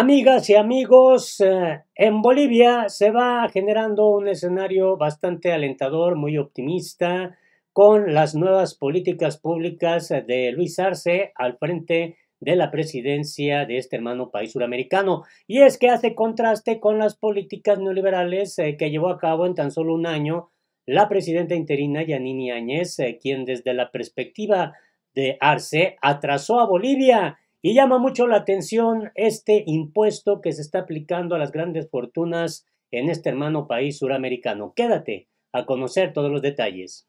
Amigas y amigos, eh, en Bolivia se va generando un escenario bastante alentador, muy optimista, con las nuevas políticas públicas de Luis Arce al frente de la presidencia de este hermano país suramericano. Y es que hace contraste con las políticas neoliberales eh, que llevó a cabo en tan solo un año la presidenta interina Yanini Áñez, eh, quien desde la perspectiva de Arce atrasó a Bolivia y llama mucho la atención este impuesto que se está aplicando a las grandes fortunas en este hermano país suramericano. Quédate a conocer todos los detalles.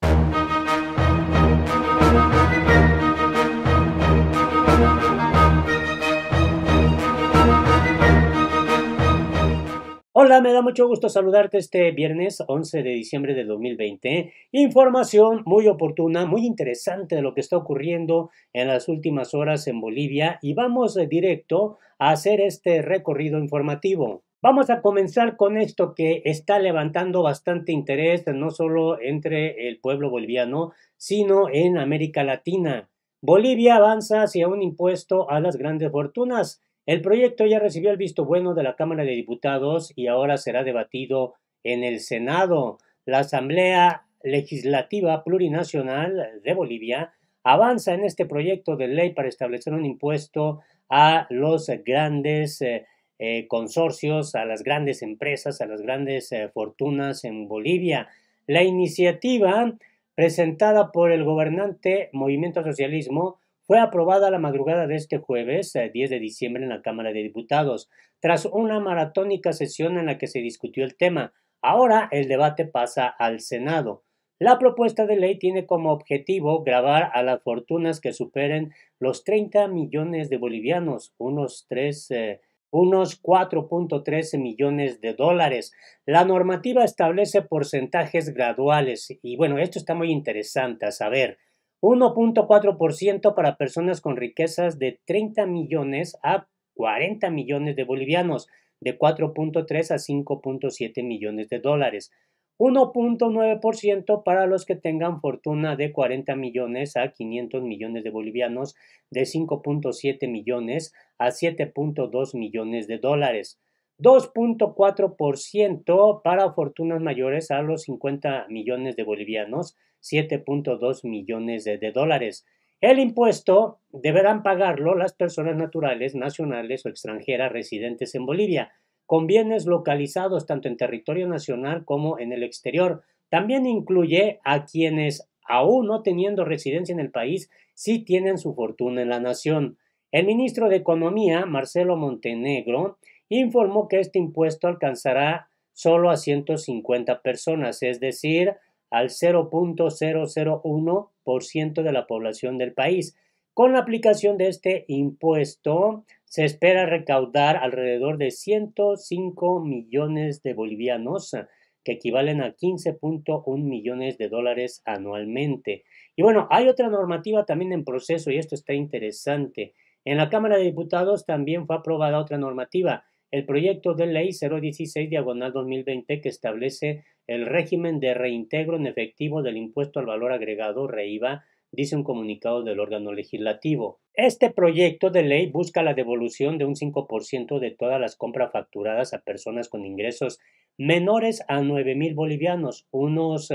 Hola, me da mucho gusto saludarte este viernes 11 de diciembre de 2020. Información muy oportuna, muy interesante de lo que está ocurriendo en las últimas horas en Bolivia y vamos directo a hacer este recorrido informativo. Vamos a comenzar con esto que está levantando bastante interés no solo entre el pueblo boliviano, sino en América Latina. Bolivia avanza hacia un impuesto a las grandes fortunas. El proyecto ya recibió el visto bueno de la Cámara de Diputados y ahora será debatido en el Senado. La Asamblea Legislativa Plurinacional de Bolivia avanza en este proyecto de ley para establecer un impuesto a los grandes eh, eh, consorcios, a las grandes empresas, a las grandes eh, fortunas en Bolivia. La iniciativa presentada por el gobernante Movimiento Socialismo fue aprobada la madrugada de este jueves, 10 eh, de diciembre, en la Cámara de Diputados, tras una maratónica sesión en la que se discutió el tema. Ahora el debate pasa al Senado. La propuesta de ley tiene como objetivo grabar a las fortunas que superen los 30 millones de bolivianos, unos 3 eh, unos 4.13 millones de dólares. La normativa establece porcentajes graduales y bueno, esto está muy interesante a saber. 1.4% para personas con riquezas de 30 millones a 40 millones de bolivianos, de 4.3 a 5.7 millones de dólares. 1.9% para los que tengan fortuna de 40 millones a 500 millones de bolivianos, de 5.7 millones a 7.2 millones de dólares. 2.4% para fortunas mayores a los 50 millones de bolivianos, 7.2 millones de, dólares. El impuesto deberán pagarlo las personas naturales, nacionales o extranjeras residentes en Bolivia, con bienes localizados tanto en territorio nacional como en el exterior. También incluye a quienes, aún no teniendo residencia en el país, sí tienen su fortuna en la nación. El ministro de Economía, Marcelo Montenegro, informó que este impuesto alcanzará solo a 150 personas, es decir, al 0.001% de la población del país. Con la aplicación de este impuesto se espera recaudar alrededor de 105 millones de bolivianos, que equivalen a 15.1 millones de dólares anualmente. Y bueno, hay otra normativa también en proceso y esto está interesante. En la Cámara de Diputados también fue aprobada otra normativa el proyecto de ley 016 diagonal 2020 que establece el régimen de reintegro en efectivo del impuesto al valor agregado REIVA, dice un comunicado del órgano legislativo. Este proyecto de ley busca la devolución de un 5% de todas las compras facturadas a personas con ingresos menores a nueve mil bolivianos, unos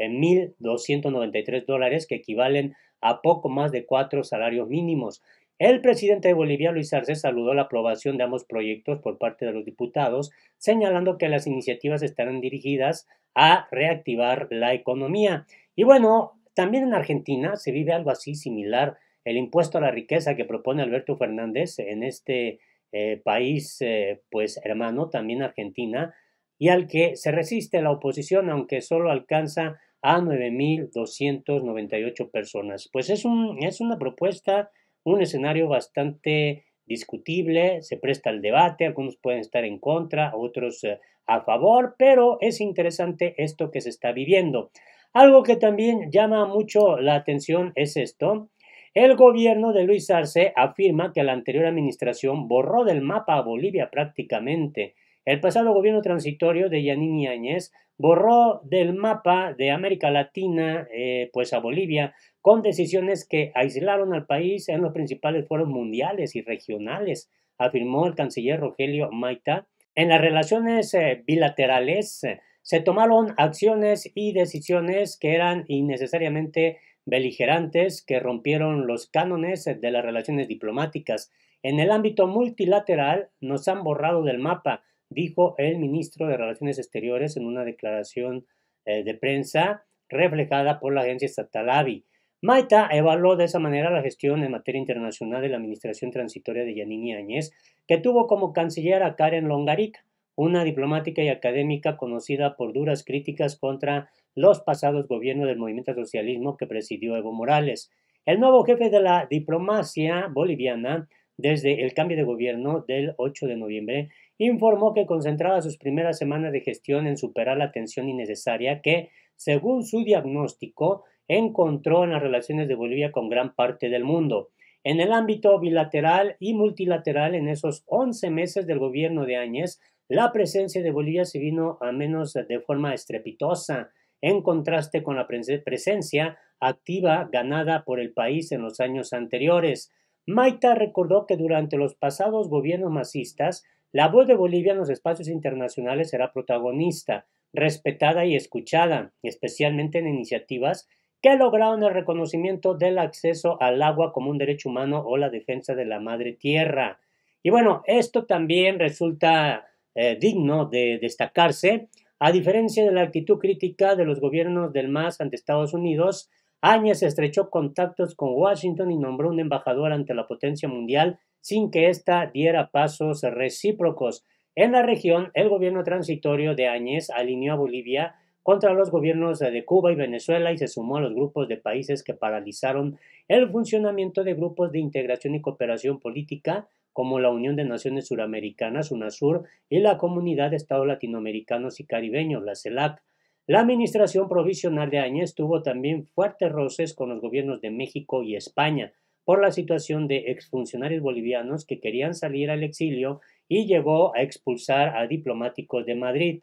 1.293 eh, dólares que equivalen a poco más de cuatro salarios mínimos. El presidente de Bolivia, Luis Arce, saludó la aprobación de ambos proyectos por parte de los diputados, señalando que las iniciativas estarán dirigidas a reactivar la economía. Y bueno, también en Argentina se vive algo así similar, el impuesto a la riqueza que propone Alberto Fernández en este eh, país, eh, pues hermano, también Argentina, y al que se resiste la oposición, aunque solo alcanza a 9.298 personas. Pues es una propuesta un escenario bastante discutible, se presta al debate, algunos pueden estar en contra, otros eh, a favor, pero es interesante esto que se está viviendo. Algo que también llama mucho la atención es esto. El gobierno de Luis Arce afirma que la anterior administración borró del mapa a Bolivia prácticamente el pasado gobierno transitorio de Yanini Áñez borró del mapa de América Latina eh, pues a Bolivia con decisiones que aislaron al país en los principales foros mundiales y regionales, afirmó el canciller Rogelio Maita. En las relaciones eh, bilaterales eh, se tomaron acciones y decisiones que eran innecesariamente beligerantes, que rompieron los cánones de las relaciones diplomáticas. En el ámbito multilateral nos han borrado del mapa, dijo el ministro de Relaciones Exteriores en una declaración eh, de prensa reflejada por la agencia estatal AVI. Maita evaluó de esa manera la gestión en materia internacional de la administración transitoria de Yanini Áñez, que tuvo como canciller a Karen Longaric, una diplomática y académica conocida por duras críticas contra los pasados gobiernos del movimiento socialismo que presidió Evo Morales. El nuevo jefe de la diplomacia boliviana desde el cambio de gobierno del 8 de noviembre informó que concentraba sus primeras semanas de gestión en superar la tensión innecesaria que, según su diagnóstico, encontró en las relaciones de Bolivia con gran parte del mundo. En el ámbito bilateral y multilateral, en esos 11 meses del gobierno de Áñez, la presencia de Bolivia se vino a menos de forma estrepitosa, en contraste con la presencia activa ganada por el país en los años anteriores. Maita recordó que durante los pasados gobiernos masistas la voz de Bolivia en los espacios internacionales será protagonista, respetada y escuchada, especialmente en iniciativas que lograron el reconocimiento del acceso al agua como un derecho humano o la defensa de la madre tierra. Y bueno, esto también resulta eh, digno de destacarse, a diferencia de la actitud crítica de los gobiernos del MAS ante Estados Unidos, Áñez estrechó contactos con Washington y nombró un embajador ante la potencia mundial sin que ésta diera pasos recíprocos. En la región, el gobierno transitorio de Añez alineó a Bolivia contra los gobiernos de Cuba y Venezuela y se sumó a los grupos de países que paralizaron el funcionamiento de grupos de integración y cooperación política como la Unión de Naciones Suramericanas, UNASUR, y la Comunidad de Estados Latinoamericanos y Caribeños, la CELAC. La administración provisional de Añez tuvo también fuertes roces con los gobiernos de México y España por la situación de exfuncionarios bolivianos que querían salir al exilio y llegó a expulsar a diplomáticos de Madrid.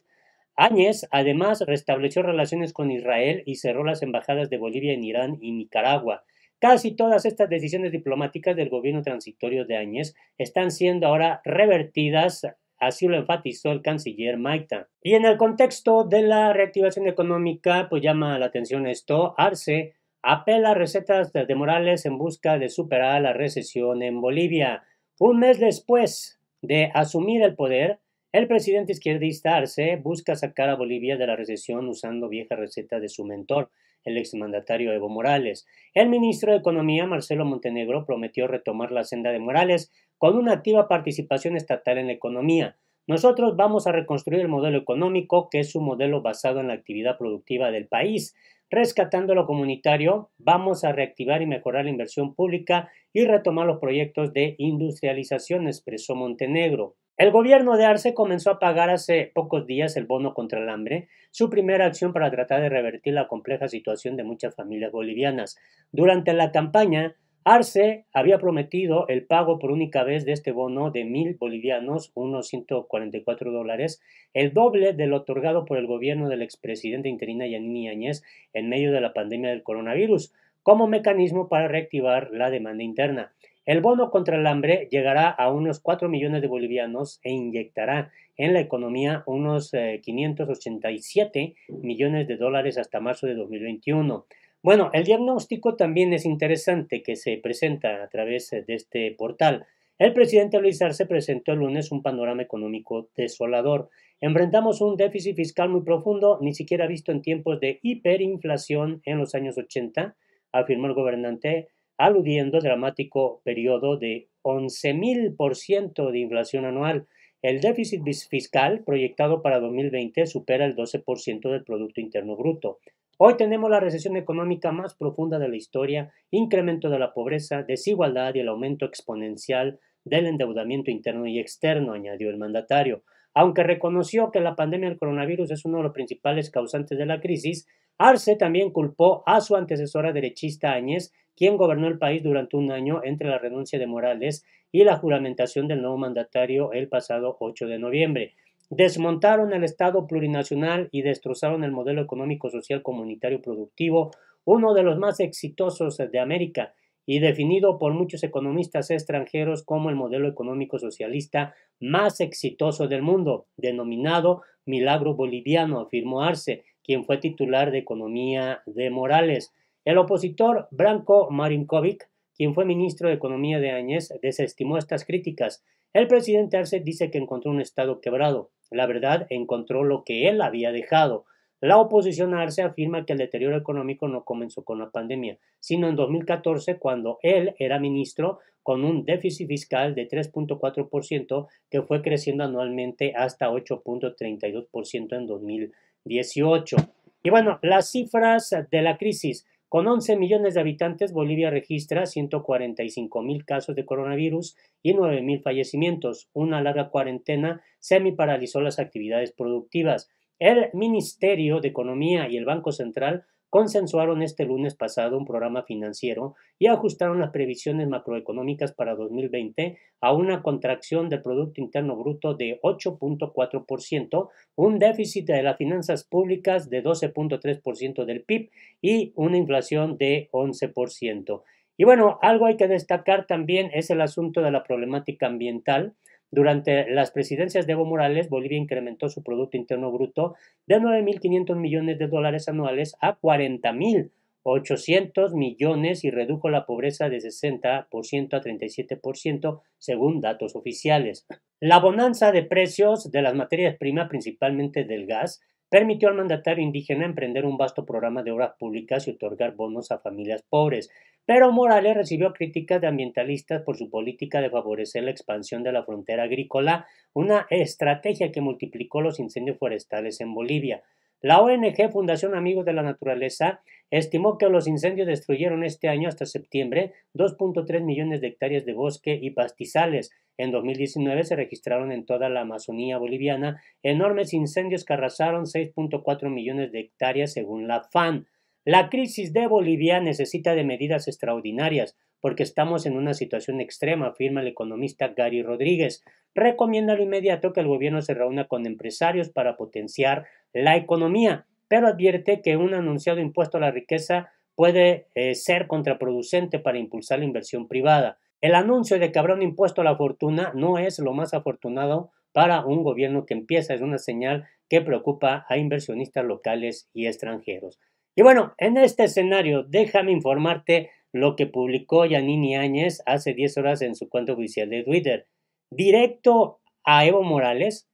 Áñez además restableció relaciones con Israel y cerró las embajadas de Bolivia en Irán y Nicaragua. Casi todas estas decisiones diplomáticas del gobierno transitorio de Áñez están siendo ahora revertidas Así lo enfatizó el canciller Maita. Y en el contexto de la reactivación económica, pues llama la atención esto. Arce apela a recetas de Morales en busca de superar la recesión en Bolivia. Un mes después de asumir el poder, el presidente izquierdista Arce busca sacar a Bolivia de la recesión usando vieja receta de su mentor, el exmandatario Evo Morales. El ministro de Economía, Marcelo Montenegro, prometió retomar la senda de Morales con una activa participación estatal en la economía. Nosotros vamos a reconstruir el modelo económico, que es un modelo basado en la actividad productiva del país. Rescatando lo comunitario, vamos a reactivar y mejorar la inversión pública y retomar los proyectos de industrialización, expresó Montenegro. El gobierno de Arce comenzó a pagar hace pocos días el bono contra el hambre, su primera acción para tratar de revertir la compleja situación de muchas familias bolivianas. Durante la campaña, Arce había prometido el pago por única vez de este bono de mil bolivianos, unos 144 dólares, el doble del otorgado por el gobierno del expresidente interina Yanini Áñez en medio de la pandemia del coronavirus, como mecanismo para reactivar la demanda interna. El bono contra el hambre llegará a unos 4 millones de bolivianos e inyectará en la economía unos 587 eh, millones de dólares hasta marzo de 2021. Bueno, el diagnóstico también es interesante que se presenta a través de este portal. El presidente Luis Arce presentó el lunes un panorama económico desolador. Enfrentamos un déficit fiscal muy profundo, ni siquiera visto en tiempos de hiperinflación en los años 80, afirmó el gobernante, aludiendo al dramático periodo de 11.000% de inflación anual. El déficit fiscal proyectado para 2020 supera el 12% del Producto Interno Bruto. Hoy tenemos la recesión económica más profunda de la historia, incremento de la pobreza, desigualdad y el aumento exponencial del endeudamiento interno y externo, añadió el mandatario. Aunque reconoció que la pandemia del coronavirus es uno de los principales causantes de la crisis, Arce también culpó a su antecesora derechista Áñez, quien gobernó el país durante un año entre la renuncia de Morales y la juramentación del nuevo mandatario el pasado 8 de noviembre desmontaron el Estado plurinacional y destrozaron el modelo económico, social, comunitario, productivo, uno de los más exitosos de América y definido por muchos economistas extranjeros como el modelo económico socialista más exitoso del mundo, denominado Milagro Boliviano, afirmó Arce, quien fue titular de Economía de Morales. El opositor branco Marinkovic, quien fue ministro de Economía de Añez, desestimó estas críticas. El presidente Arce dice que encontró un Estado quebrado, la verdad encontró lo que él había dejado. La oposición a Arce afirma que el deterioro económico no comenzó con la pandemia, sino en 2014 cuando él era ministro con un déficit fiscal de 3.4% que fue creciendo anualmente hasta 8.32% en 2018. Y bueno, las cifras de la crisis. Con 11 millones de habitantes, Bolivia registra 145 mil casos de coronavirus y 9 mil fallecimientos. Una larga cuarentena semi-paralizó las actividades productivas. El Ministerio de Economía y el Banco Central consensuaron este lunes pasado un programa financiero y ajustaron las previsiones macroeconómicas para 2020 a una contracción del Producto Interno Bruto de 8.4%, un déficit de las finanzas públicas de 12.3% del PIB y una inflación de 11%. Y bueno, algo hay que destacar también es el asunto de la problemática ambiental. Durante las presidencias de Evo Morales, Bolivia incrementó su Producto Interno Bruto de 9.500 millones de dólares anuales a 40.800 millones y redujo la pobreza de 60% a 37% según datos oficiales. La bonanza de precios de las materias primas, principalmente del gas, permitió al mandatario indígena emprender un vasto programa de obras públicas y otorgar bonos a familias pobres, pero Morales recibió críticas de ambientalistas por su política de favorecer la expansión de la frontera agrícola, una estrategia que multiplicó los incendios forestales en Bolivia. La ONG Fundación Amigos de la Naturaleza estimó que los incendios destruyeron este año hasta septiembre 2.3 millones de hectáreas de bosque y pastizales. En 2019 se registraron en toda la Amazonía boliviana enormes incendios que arrasaron 6.4 millones de hectáreas según la FAN. La crisis de Bolivia necesita de medidas extraordinarias porque estamos en una situación extrema, afirma el economista Gary Rodríguez. Recomienda lo inmediato que el gobierno se reúna con empresarios para potenciar la economía, pero advierte que un anunciado impuesto a la riqueza puede eh, ser contraproducente para impulsar la inversión privada. El anuncio de que habrá un impuesto a la fortuna no es lo más afortunado para un gobierno que empieza, es una señal que preocupa a inversionistas locales y extranjeros. Y bueno, en este escenario, déjame informarte lo que publicó Yanini Áñez hace 10 horas en su cuenta oficial de Twitter. Directo a Evo Morales,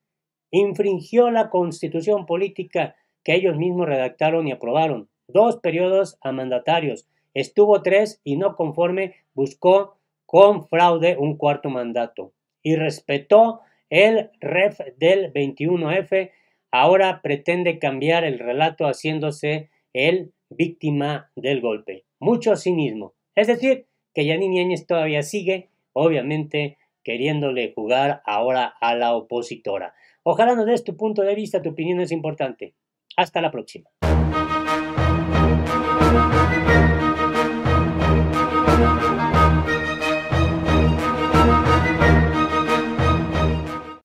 infringió la constitución política que ellos mismos redactaron y aprobaron. Dos periodos a mandatarios. Estuvo tres y no conforme buscó con fraude un cuarto mandato. Y respetó el ref del 21F. Ahora pretende cambiar el relato haciéndose el víctima del golpe. Mucho cinismo. Es decir, que Yanine Áñez todavía sigue, obviamente, queriéndole jugar ahora a la opositora. Ojalá nos des tu punto de vista, tu opinión es importante. Hasta la próxima.